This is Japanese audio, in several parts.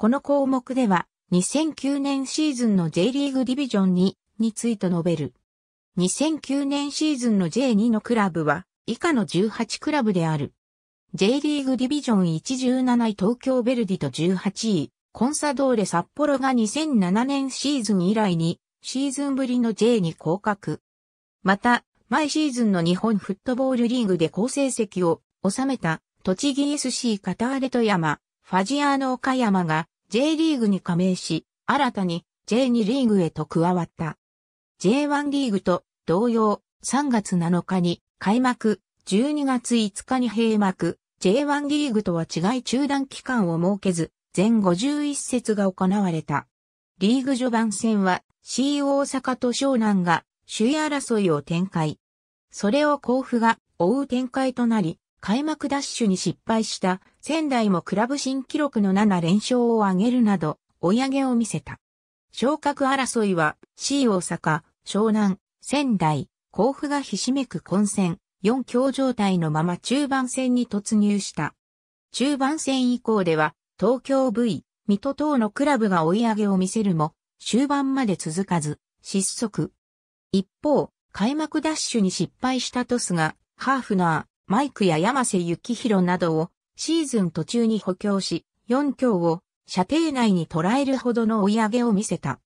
この項目では、2009年シーズンの J リーグディビジョン2について述べる。2009年シーズンの J2 のクラブは、以下の18クラブである。J リーグディビジョン117位東京ベルディと18位、コンサドーレ札幌が2007年シーズン以来に、シーズンぶりの J に降格。また、毎シーズンの日本フットボールリーグで好成績を収めた、栃木 SC ターれ富山、ファジアーノ岡山が J リーグに加盟し、新たに J2 リーグへと加わった。J1 リーグと同様、3月7日に開幕、12月5日に閉幕、J1 リーグとは違い中断期間を設けず、全51節が行われた。リーグ序盤戦は C 大阪と湘南が首位争いを展開。それを甲府が追う展開となり、開幕ダッシュに失敗した仙台もクラブ新記録の7連勝を挙げるなど、追い上げを見せた。昇格争いは、C 大阪、湘南、仙台、甲府がひしめく混戦、4強状態のまま中盤戦に突入した。中盤戦以降では、東京 V、水戸等のクラブが追い上げを見せるも、終盤まで続かず、失速。一方、開幕ダッシュに失敗したトスが、ハーフナー、マイクや山瀬幸宏などをシーズン途中に補強し、4強を射程内に捉えるほどの追い上げを見せた。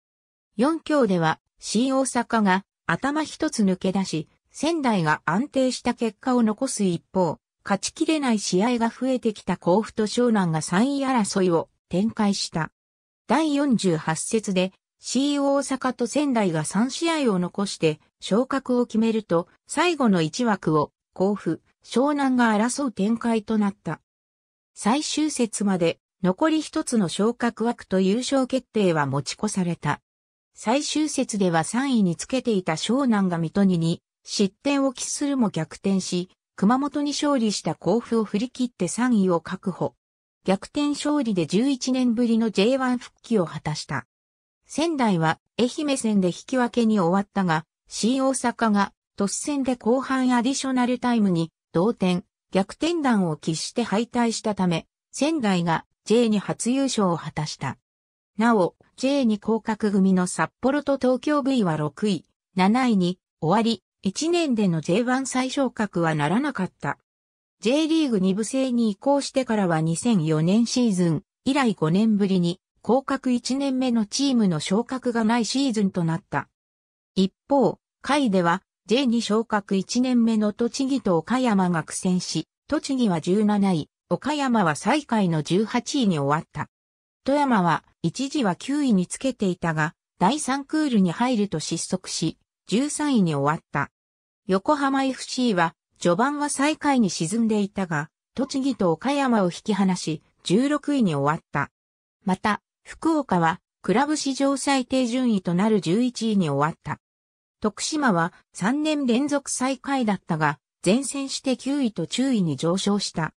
4強では、新大阪が頭一つ抜け出し、仙台が安定した結果を残す一方、勝ちきれない試合が増えてきた甲府と湘南が3位争いを展開した。第48節で、C 大阪と仙台が3試合を残して昇格を決めると、最後の1枠を甲府、湘南が争う展開となった。最終節まで残り一つの昇格枠と優勝決定は持ち越された。最終節では3位につけていた湘南が水戸にに失点を喫するも逆転し、熊本に勝利した甲府を振り切って3位を確保。逆転勝利で11年ぶりの J1 復帰を果たした。仙台は愛媛戦で引き分けに終わったが、新大阪が、突戦で後半アディショナルタイムに同点、逆転弾を喫して敗退したため、仙台が J2 初優勝を果たした。なお、J2 降格組の札幌と東京 V は6位、7位に終わり、1年での J1 最昇格はならなかった。J リーグ2部制に移行してからは2004年シーズン、以来5年ぶりに、降格1年目のチームの昇格がないシーズンとなった。一方、下位では J2 昇格1年目の栃木と岡山が苦戦し、栃木は17位、岡山は最下位の18位に終わった。富山は一時は9位につけていたが、第3クールに入ると失速し、13位に終わった。横浜 FC は、序盤は最下位に沈んでいたが、栃木と岡山を引き離し、16位に終わった。また、福岡は、クラブ史上最低順位となる11位に終わった。徳島は3年連続最下位だったが、前線して9位と10位に上昇した。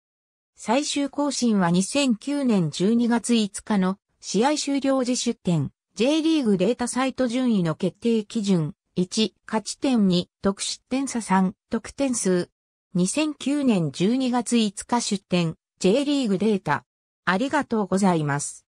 最終更新は2009年12月5日の試合終了時出展、J リーグデータサイト順位の決定基準1、勝ち点2、得失点差3、得点数。2009年12月5日出展、J リーグデータ。ありがとうございます。